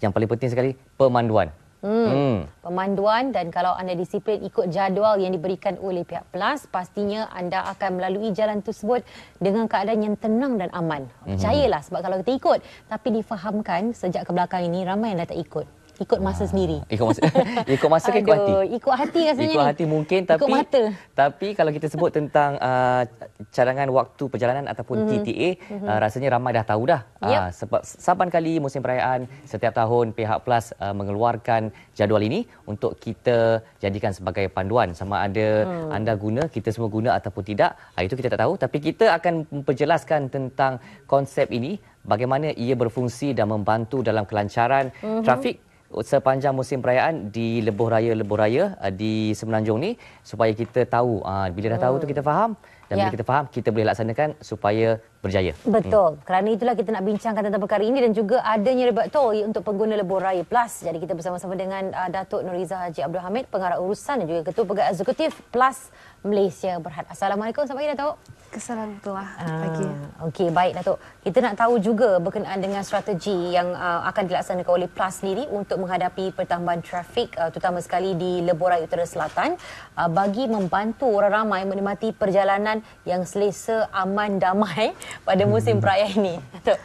yang paling penting sekali pemanduan. Hmm. hmm. Pemanduan dan kalau anda disiplin ikut jadual yang diberikan oleh pihak Plus, pastinya anda akan melalui jalan tersebut dengan keadaan yang tenang dan aman. Mhm. Percayalah sebab kalau kita ikut tapi difahamkan sejak kebelakang ini ramai yang dah tak ikut ikut masa ha. sendiri. Ah, ikut masa. ikut masa ke kan ikut hati? Ikut hati kan rasanya. Ikut hati mungkin tapi ikut mata. tapi kalau kita sebut tentang uh, cadangan waktu perjalanan ataupun mm-hmm. TTA mm-hmm. Uh, ah, rasanya ramai dah tahu dah. Yep. Uh, sebab saban kali musim perayaan setiap tahun pihak Plus uh, mengeluarkan jadual ini untuk kita jadikan sebagai panduan sama ada hmm. anda guna, kita semua guna ataupun tidak. Uh, itu kita tak tahu tapi kita akan memperjelaskan tentang konsep ini bagaimana ia berfungsi dan membantu dalam kelancaran mm-hmm. trafik sepanjang musim perayaan di lebuh raya lebuh raya uh, di semenanjung ni supaya kita tahu uh, bila dah tahu hmm. tu kita faham dan ya. bila kita faham kita boleh laksanakan supaya berjaya. Hmm. Betul. Hmm. Kerana itulah kita nak bincangkan tentang perkara ini dan juga adanya rebat tol untuk pengguna lebuh raya plus. Jadi kita bersama-sama dengan uh, Datuk Nuriza Haji Abdul Hamid, pengarah urusan dan juga ketua pegawai eksekutif plus Malaysia Berhad. Assalamualaikum, selamat pagi Datuk kesalahan telah uh, ah, lagi. Okey, baik Datuk. Kita nak tahu juga berkenaan dengan strategi yang uh, akan dilaksanakan oleh PLUS sendiri untuk menghadapi pertambahan trafik uh, terutama sekali di Lebuh Raya Utara Selatan uh, bagi membantu orang ramai menikmati perjalanan yang selesa, aman, damai pada musim hmm. perayaan ini. Datuk.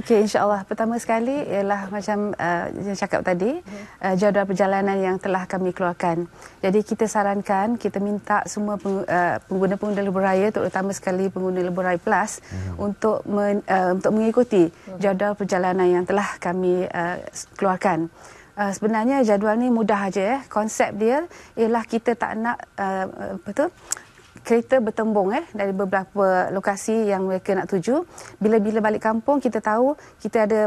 Okey, insyaAllah. Pertama sekali ialah macam uh, yang cakap tadi, uh, jadual perjalanan yang telah kami keluarkan. Jadi kita sarankan, kita minta semua peng, pengguna-pengguna Lebuh Raya terutama sekali pengguna Leburai Plus hmm. untuk men, uh, untuk mengikuti jadual perjalanan yang telah kami uh, keluarkan. Uh, sebenarnya jadual ni mudah aja ya. Konsep dia ialah kita tak nak uh, betul kereta bertembung eh dari beberapa lokasi yang mereka nak tuju bila-bila balik kampung kita tahu kita ada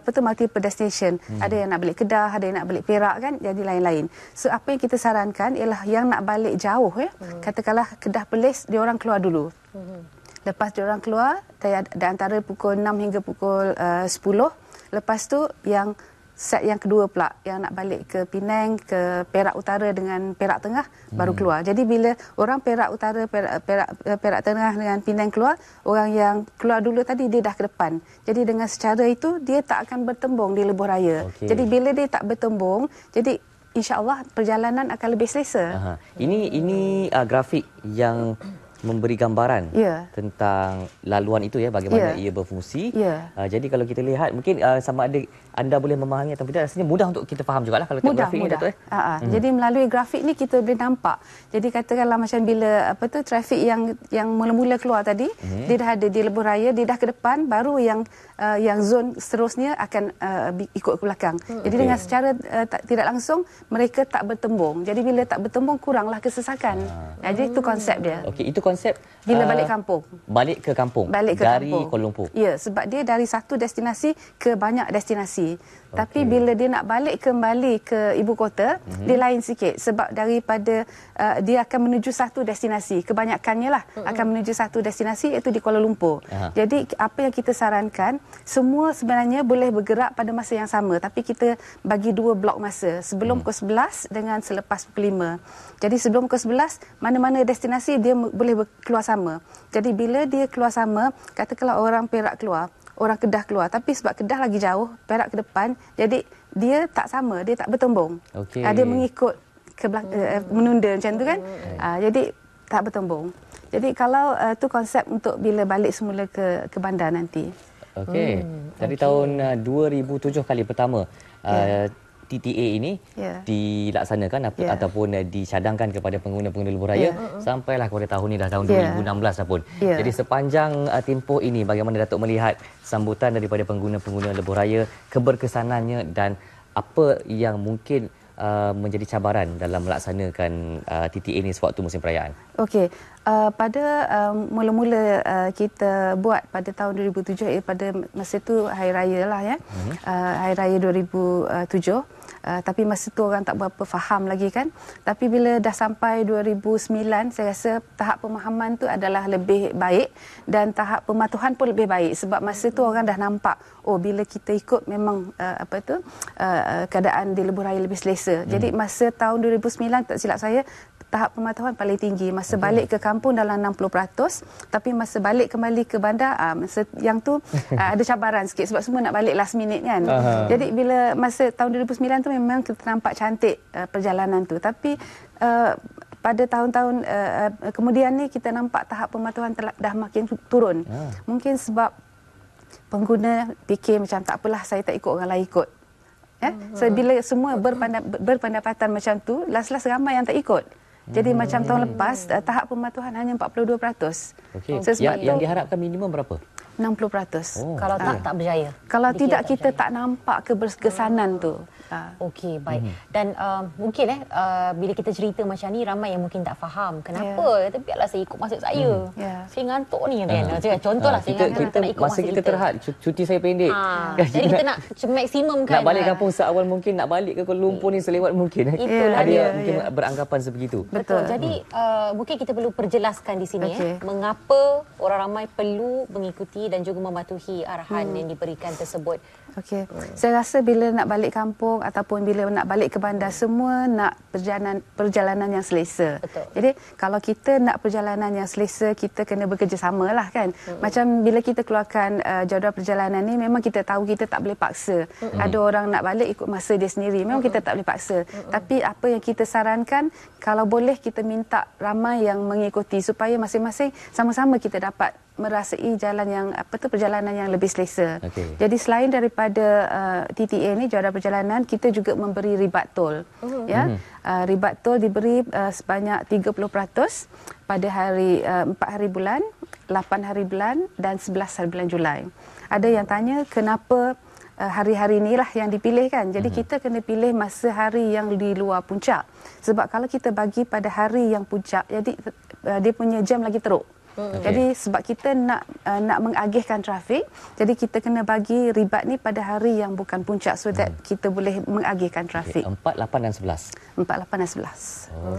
apa tu multiple destination hmm. ada yang nak balik Kedah ada yang nak balik Perak kan jadi lain-lain so apa yang kita sarankan ialah yang nak balik jauh ya eh, hmm. katakanlah Kedah pelis dia orang keluar dulu hmm. lepas dia orang keluar dari antara pukul 6 hingga pukul eh, uh, 10 lepas tu yang set yang kedua pula yang nak balik ke Penang ke Perak Utara dengan Perak Tengah hmm. baru keluar. Jadi bila orang Perak Utara Perak Perak Perak Tengah dengan Penang keluar, orang yang keluar dulu tadi dia dah ke depan. Jadi dengan secara itu dia tak akan bertembung di lebuh raya. Okay. Jadi bila dia tak bertembung, jadi insya-Allah perjalanan akan lebih selesa. Aha. Ini ini uh, grafik yang memberi gambaran yeah. tentang laluan itu ya bagaimana yeah. ia berfungsi. Yeah. Uh, jadi kalau kita lihat mungkin uh, sama ada anda boleh memahami atau tidak rasanya mudah untuk kita faham jugalah kalau mudah, grafik mudah. ni Dato' eh. Uh-huh. Jadi melalui grafik ni kita boleh nampak. Jadi katakanlah macam bila apa tu trafik yang yang mula-mula keluar tadi uh dia dah ada di lebuh raya dia dah ke depan baru yang uh, yang zon seterusnya akan uh, ikut ke belakang. Uh-huh. Jadi dengan secara uh, tak, tidak langsung mereka tak bertembung. Jadi bila tak bertembung kuranglah kesesakan. uh Jadi itu konsep dia. Okey itu konsep bila uh, balik kampung. Balik ke kampung. Balik ke dari kampung. Kuala Lumpur. Ya sebab dia dari satu destinasi ke banyak destinasi okay. tapi bila dia nak balik kembali ke ibu kota mm-hmm. dia lain sikit sebab daripada uh, dia akan menuju satu destinasi kebanyakannya lah mm-hmm. akan menuju satu destinasi iaitu di Kuala Lumpur. Aha. Jadi apa yang kita sarankan semua sebenarnya boleh bergerak pada masa yang sama tapi kita bagi dua blok masa sebelum mm-hmm. pukul 11 dengan selepas pukul 5. Jadi sebelum pukul 11 mana-mana destinasi dia boleh keluar sama. Jadi bila dia keluar sama katakanlah orang Perak keluar orang Kedah keluar tapi sebab Kedah lagi jauh Perak ke depan jadi dia tak sama dia tak bertembung okay. Ah, dia mengikut ke belak- hmm. Eh, eh, menunda macam tu kan okay. Hmm. uh, jadi tak bertembung jadi kalau uh, tu konsep untuk bila balik semula ke ke bandar nanti okey hmm. dari okay. tahun uh, 2007 kali pertama uh, ya. yeah. TTA ini yeah. dilaksanakan yeah. ataupun uh, dicadangkan kepada pengguna-pengguna lebuh raya yeah. sampailah kepada tahun ini dah tahun yeah. Ya. 2016 dah pun. Yeah. Jadi sepanjang uh, tempoh ini bagaimana Datuk melihat sambutan daripada pengguna-pengguna lebuh raya, keberkesanannya dan apa yang mungkin Uh, menjadi cabaran dalam melaksanakan uh, TTA ini sewaktu musim perayaan. Okey, uh, pada uh, mula-mula uh, kita buat pada tahun 2007 pada masa itu hari raya lah ya. uh Uh, hari raya 2007 uh, uh, tapi masa tu orang tak berapa faham lagi kan tapi bila dah sampai 2009 saya rasa tahap pemahaman tu adalah lebih baik dan tahap pematuhan pun lebih baik sebab masa tu orang dah nampak oh bila kita ikut memang uh, apa tu uh, keadaan di lebuh raya lebih selesa hmm. jadi masa tahun 2009 tak silap saya tahap pematuhan paling tinggi masa okay. balik ke kampung dalam 60% tapi masa balik kembali ke bandar uh, masa yang tu uh, ada cabaran sikit sebab semua nak balik last minute kan uh-huh. jadi bila masa tahun 2009 tu memang kita nampak cantik uh, perjalanan tu tapi uh, pada tahun-tahun uh, kemudian ni kita nampak tahap pematuhan telah, dah makin turun uh. mungkin sebab pengguna fikir macam tak apalah saya tak ikut orang lain ikut Ya, eh? yeah? so bila semua berpendapatan macam tu, last-last ramai yang tak ikut. Jadi hmm. macam tahun lepas uh, tahap pematuhan hanya 42%. Okey. So, ya, yang diharapkan minimum berapa? 60%. Oh, kalau tak tak berjaya. Kalau tidak kita tak, tak nampak kebersesanan hmm. tu. Ah. Okey, baik. Mm-hmm. Dan uh, mungkin eh, uh, bila kita cerita macam ni, ramai yang mungkin tak faham kenapa. Yeah. Tapi biarlah saya ikut maksud saya. Mm-hmm. Yeah. Saya ngantuk ni. Uh, kan? Ah. Contohlah, uh, saya kita, ngantuk kita, nak ikut masa kita. Masa kita terhad, cuti saya pendek. Ha. Jadi kita nak maksimum kan. Nak balik kampung seawal mungkin, nak balik ke Kuala Lumpur ni selewat mungkin. Eh. Itulah Ada yang mungkin yeah. beranggapan sebegitu. Betul. Betul. Jadi hmm. uh, mungkin kita perlu perjelaskan di sini. Okay. Eh, mengapa orang ramai perlu mengikuti dan juga mematuhi arahan hmm. yang diberikan tersebut. Okey. Saya rasa bila nak balik kampung, kampung ataupun bila nak balik ke bandar semua nak perjalanan perjalanan yang selesa. Betul. Jadi kalau kita nak perjalanan yang selesa kita kena bekerjasama lah kan. Mm-hmm. Macam bila kita keluarkan uh, jadual perjalanan ni memang kita tahu kita tak boleh paksa. Mm-hmm. Ada orang nak balik ikut masa dia sendiri memang mm-hmm. kita tak boleh paksa. Mm-hmm. Tapi apa yang kita sarankan kalau boleh kita minta ramai yang mengikuti supaya masing-masing sama-sama kita dapat merasai jalan yang apa tu perjalanan yang lebih selesa. Okay. Jadi selain daripada uh, TTA ni jawatan perjalanan kita juga memberi ribat tol. Uh-huh. Ya. Uh-huh. Uh, ribat tol diberi uh, sebanyak 30% pada hari uh, 4 hari bulan, 8 hari bulan dan 11 hari bulan Julai. Ada yang tanya kenapa uh, hari-hari inilah yang dipilih kan. Jadi hmm. kita kena pilih masa hari yang di luar puncak. Sebab kalau kita bagi pada hari yang puncak, jadi uh, dia punya jam lagi teruk. Okay. Jadi sebab kita nak uh, nak mengagihkan trafik, jadi kita kena bagi ribat ni pada hari yang bukan puncak so that hmm. kita boleh mengagihkan trafik. Okay. 4, 8 dan 11. 4, 8 dan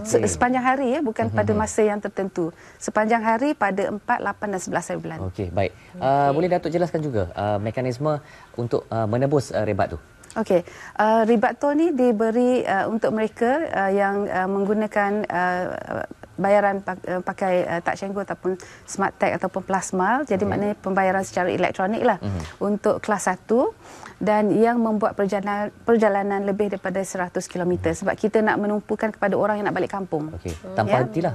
11. Okay. Se- sepanjang hari ya, bukan hmm. pada hmm, hmm. masa yang tertentu. Sepanjang hari pada 4, 8 dan 11 hari bulan. Okey, baik. Uh, boleh Datuk jelaskan juga uh, mekanisme untuk uh, menebus uh, ribat tu? Okey, uh, ribat tol ni diberi uh, untuk mereka uh, yang uh, menggunakan uh, bayaran uh, pakai uh, tak senggol ataupun smart tag ataupun plasma jadi hmm. maknanya pembayaran secara elektronik lah hmm. untuk kelas 1 dan yang membuat perjalanan perjalanan lebih daripada 100 km sebab kita nak menumpukan kepada orang yang nak balik kampung okey tanpa hmm. Ya. hentilah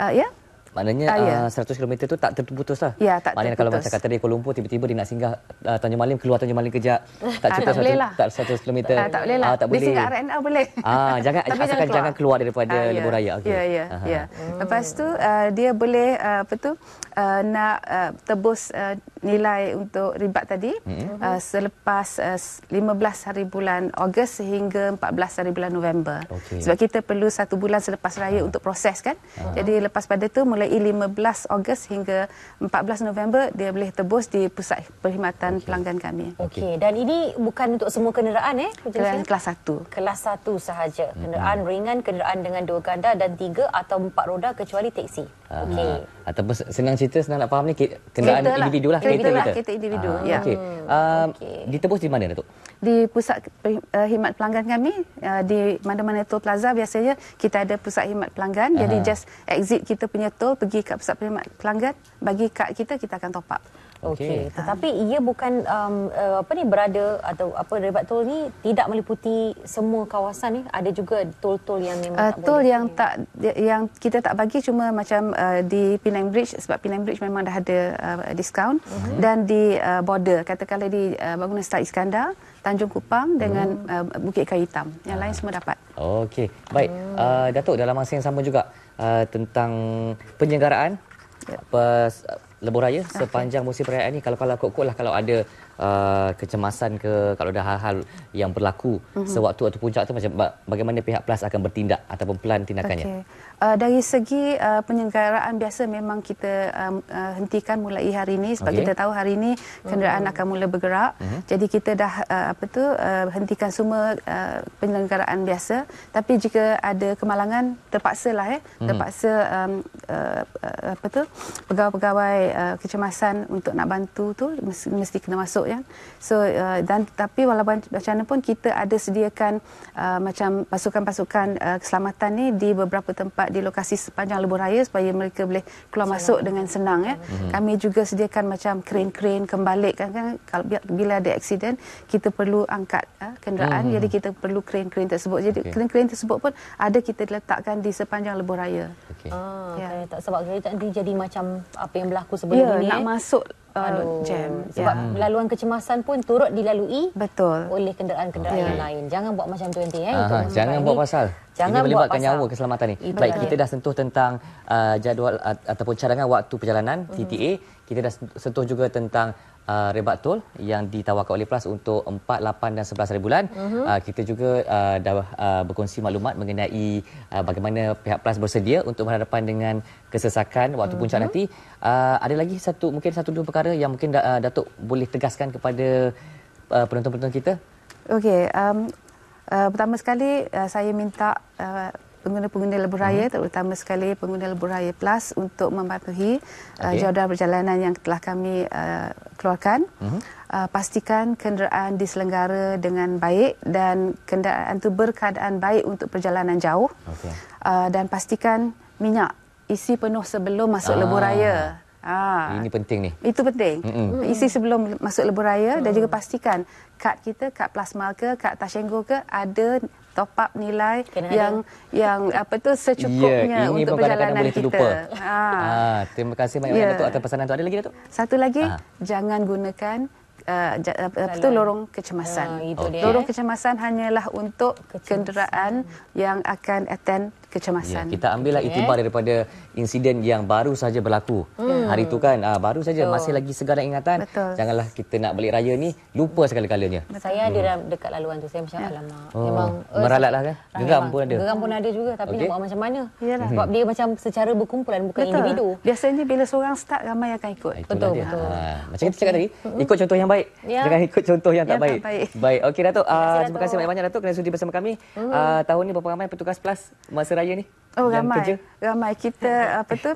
uh, ya yeah. Maknanya uh, yeah. 100 km tu tak terputus lah. Ya, tak Maknanya terputus. kalau macam kata Kuala Lumpur, tiba-tiba dia nak singgah uh, Tanjung Malim, keluar Tanjung Malim kejap. Tak ah, cukup 100, lah. tak 100 km. Ah tak boleh lah. Uh, tak boleh. Dia singgah RNA boleh. Ah, jangan, asalkan jangan keluar. jangan keluar daripada uh, yeah. Ya. lebuh raya. Okay. Ya, yeah, ya. hmm. Lepas tu, uh, dia boleh uh, apa tu, uh, nak uh, tebus uh, nilai untuk ribat tadi. Hmm. Uh, selepas uh, 15 hari bulan Ogos sehingga 14 hari bulan November. Okay. Sebab kita perlu satu bulan selepas raya uh. untuk proses kan. Uh. Jadi lepas pada tu, mulai 15 Ogos hingga 14 November dia boleh tebus di pusat perkhidmatan okay. pelanggan kami. Okey dan ini bukan untuk semua kenderaan eh kenderaan kelas satu. Kelas satu sahaja. Kenderaan hmm. ringan, kenderaan dengan dua ganda dan tiga atau empat roda kecuali teksi. Ah, okey. Ataupun senang cerita senang nak faham ni kenderaan lah. individu lah kereta kita. Lah. Kereta individu. Ah, ya. Hmm, ah, okey. Ditebus di mana Datuk? di pusat uh, khidmat pelanggan kami eh, di mana-mana tol plaza biasanya kita ada pusat khidmat pelanggan uh jadi just exit kita punya tol pergi ke pusat khidmat pelanggan bagi kad kita kita akan top up Okey, okay. tetapi ha. ia bukan um, uh, apa ni berada atau apa lebat tol ni tidak meliputi semua kawasan ni. Ada juga tol-tol yang memang uh, tak tol yang ini. tak yang kita tak bagi cuma macam uh, di Penang Bridge sebab Penang Bridge memang dah ada uh, diskaun uh-huh. Mhm. dan di uh, border katakanlah di uh, bangunan Star Iskandar, Tanjung Kupang dengan hmm. uh, Bukit Kayu Hitam. Yang ha. lain semua dapat. Okey. Baik. Hmm. Uh, Datuk dalam masa yang sama juga uh, tentang penyelenggaraan yep. Ya lebuh raya sepanjang musim perayaan ini kalau kalau kok lah kalau ada Uh, kecemasan ke kalau ada hal-hal yang berlaku mm-hmm. sewaktu atau puncak tu macam bagaimana pihak PLUS akan bertindak ataupun pelan tindakannya. Okay. Uh, dari segi uh, penyelenggaraan biasa memang kita um, uh, hentikan mulai hari ini sebab okay. kita tahu hari ini kenderaan mhm. akan mula bergerak. Mm-hmm. Jadi kita dah uh, apa tu uh, hentikan semua uh, penyelenggaraan biasa tapi jika ada kemalangan terpaksalah eh mm-hmm. terpaksa um, uh, uh, apa tu pegawai-pegawai uh, kecemasan untuk nak bantu tu mesti, mesti kena masuk ya. So uh, dan tapi walaupun macam mana pun kita ada sediakan uh, macam pasukan-pasukan uh, keselamatan ni di beberapa tempat di lokasi sepanjang lebuh raya supaya mereka boleh keluar senang. masuk dengan senang ya. Mm-hmm. Kami juga sediakan macam kren-kren kembali kan kan kalau bila ada aksiden kita perlu angkat uh, kenderaan mm-hmm. jadi kita perlu kren-kren tersebut. Jadi okay. kren-kren tersebut pun ada kita letakkan di sepanjang lebuh raya. Okay. Ah, ya. Okay. tak sebab kereta nanti jadi macam apa yang berlaku sebelum ya, ini. Ya, nak eh? masuk Uh, jam. Sebab yeah. Ya. laluan kecemasan pun turut dilalui betul oleh kenderaan-kenderaan yang lain. Jangan buat macam tu nanti. Eh, uh Jangan buat ini. pasal. Jangan ini melibatkan pasal. nyawa keselamatan ni. Betul. Baik, kita dah sentuh tentang uh, jadual uh, ataupun cadangan waktu perjalanan, mhm. TTA. mm Kita dah sentuh juga tentang uh, rebat tol yang ditawarkan oleh PLUS untuk 4, 8 dan 11 hari bulan. Uh-huh. Uh, kita juga uh, dah uh, berkongsi maklumat mengenai uh, bagaimana pihak PLUS bersedia untuk berhadapan dengan kesesakan waktu uh-huh. puncak nanti. Uh, ada lagi satu mungkin satu dua perkara yang mungkin da- uh, Datuk boleh tegaskan kepada uh, penonton-penonton kita? Okey, um, uh, pertama sekali uh, saya minta uh, pengguna-pengguna lebuh raya hmm. terutama sekali pengguna lebuh raya plus untuk mematuhi okay. uh, jadual perjalanan yang telah kami uh, keluarkan hmm. uh, pastikan kenderaan diselenggara dengan baik dan kenderaan itu berkeadaan baik untuk perjalanan jauh okay. uh, dan pastikan minyak isi penuh sebelum masuk ah. lebuh raya Ah, ini penting ni. Itu penting. Mm-mm. Isi sebelum masuk lebuh raya mm. dan juga pastikan kad kita, kad plasma ke, kad tashenggo ke ada top up nilai Kena yang ada. yang apa tu secukupnya yeah, untuk perjalanan boleh kita. Terlupa. Ha. Ah, terima kasih banyak-banyak yeah. Datuk atas pesanan tu. Ada lagi Datuk? Satu lagi, ha. jangan gunakan Uh, apa tu lorong kecemasan. Uh, itu dia, lorong eh? kecemasan hanyalah untuk kecemasan. kenderaan yang akan attend kecemasan. Ya, kita ambillah okay. itibar daripada insiden yang baru saja berlaku. Hmm. Ya. Hari itu kan aa, ah, baru saja so. masih lagi segar ingatan. Betul. Janganlah kita nak balik raya ni lupa segala-galanya. Saya hmm. ada dekat laluan tu saya macam ya. alamak. Oh. Memang uh, eh, meralatlah kan. Geram pun ada. Geram pun ada juga tapi okay. nak buat macam mana? Yalah. Sebab dia macam secara berkumpulan bukan betul. individu. Biasanya bila seorang start ramai akan ikut. Ah, Itulah betul dia. betul. Ha. Macam okay. kita cakap tadi, ikut contoh yang baik. Ya. Jangan ikut contoh yang tak ya, baik. Baik. baik. Okey Datuk, terima kasih banyak-banyak Datuk kerana sudi bersama kami. Mm. tahun ni berapa ramai petugas plus masa raya ni? Oh, yang ramai. Kerja? Ramai. Kita, apa tu,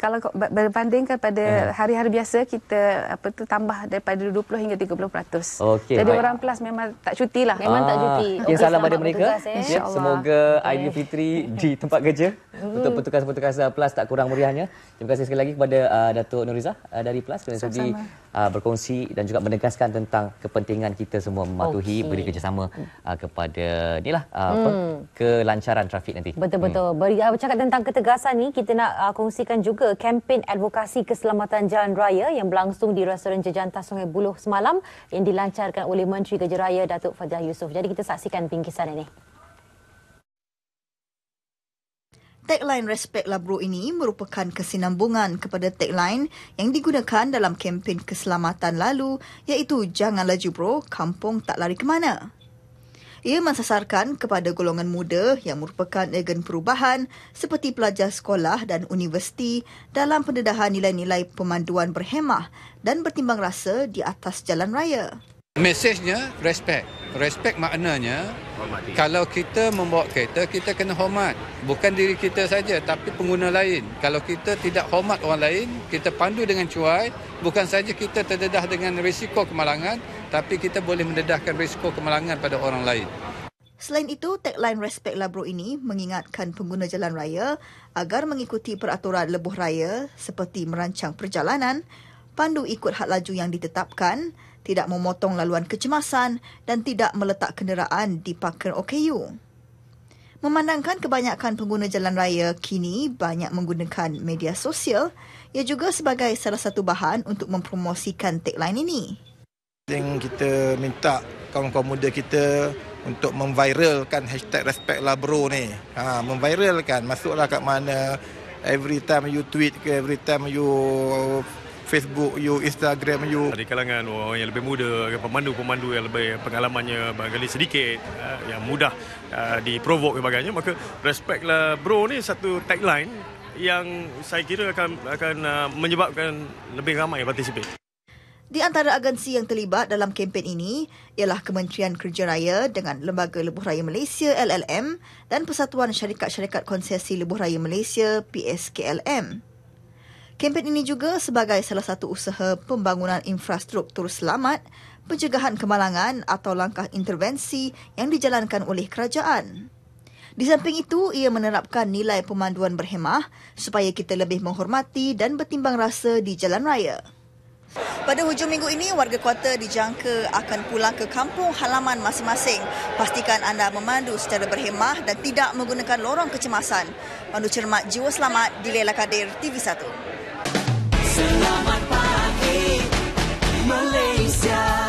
kalau berbandingkan pada hari-hari biasa kita apa tu tambah daripada 20 hingga 30%. Okay, Jadi baik. orang plus memang tak cuti lah. Memang ah, tak cuti. Okay, okay, salam pada mereka. Bertugas, eh. Semoga Aidil okay. Fitri di tempat kerja hmm. untuk petugas-petugas uh, plus tak kurang meriahnya. Terima kasih sekali lagi kepada uh, Datuk Nuriza uh, dari plus kerana sudi uh, berkongsi dan juga menegaskan tentang kepentingan kita semua mematuhi okay. beri kerjasama uh, kepada inilah uh, hmm. apa kelancaran trafik nanti. Betul betul. Hmm. Beri uh, cakap tentang ketegasan ni kita nak uh, kongsikan juga kempen advokasi keselamatan jalan raya yang berlangsung di restoran Jejantas Sungai Buloh semalam yang dilancarkan oleh Menteri Kerja Raya Datuk Fajar Yusof. Jadi kita saksikan pingkisan ini. Tagline Respect Labro ini merupakan kesinambungan kepada tagline yang digunakan dalam kempen keselamatan lalu iaitu Jangan Laju Bro, Kampung Tak Lari Kemana. Ia mensasarkan kepada golongan muda yang merupakan agen perubahan seperti pelajar sekolah dan universiti dalam pendedahan nilai-nilai pemanduan berhemah dan bertimbang rasa di atas jalan raya. Mesejnya, respect. Respect maknanya, Hormati. kalau kita membawa kereta, kita kena hormat. Bukan diri kita saja, tapi pengguna lain. Kalau kita tidak hormat orang lain, kita pandu dengan cuai, bukan saja kita terdedah dengan risiko kemalangan, tapi kita boleh mendedahkan risiko kemalangan pada orang lain. Selain itu, tagline Respect Labro ini mengingatkan pengguna jalan raya agar mengikuti peraturan lebuh raya seperti merancang perjalanan, pandu ikut had laju yang ditetapkan, tidak memotong laluan kecemasan dan tidak meletak kenderaan di parker OKU. Memandangkan kebanyakan pengguna jalan raya kini banyak menggunakan media sosial, ia juga sebagai salah satu bahan untuk mempromosikan tagline ini penting kita minta kaum-kaum muda kita untuk memviralkan hashtag respect lah bro ni. Ha, memviralkan, masuklah kat mana every time you tweet ke every time you Facebook you, Instagram you. Dari kalangan orang yang lebih muda, pemandu-pemandu yang lebih pengalamannya barangkali sedikit, ha, yang mudah ha, diprovok dan sebagainya, maka respect lah bro ni satu tagline yang saya kira akan akan ha, menyebabkan lebih ramai yang participate. Di antara agensi yang terlibat dalam kempen ini ialah Kementerian Kerja Raya dengan Lembaga Lebuh Raya Malaysia LLM dan Persatuan Syarikat-Syarikat Konsesi Lebuh Raya Malaysia PSKLM. Kempen ini juga sebagai salah satu usaha pembangunan infrastruktur selamat, pencegahan kemalangan atau langkah intervensi yang dijalankan oleh kerajaan. Di samping itu, ia menerapkan nilai pemanduan berhemah supaya kita lebih menghormati dan bertimbang rasa di jalan raya. Pada hujung minggu ini, warga kota dijangka akan pulang ke kampung halaman masing-masing. Pastikan anda memandu secara berhemah dan tidak menggunakan lorong kecemasan. Pandu cermat jiwa selamat di Lela Kadir TV1. Selamat pagi, Malaysia.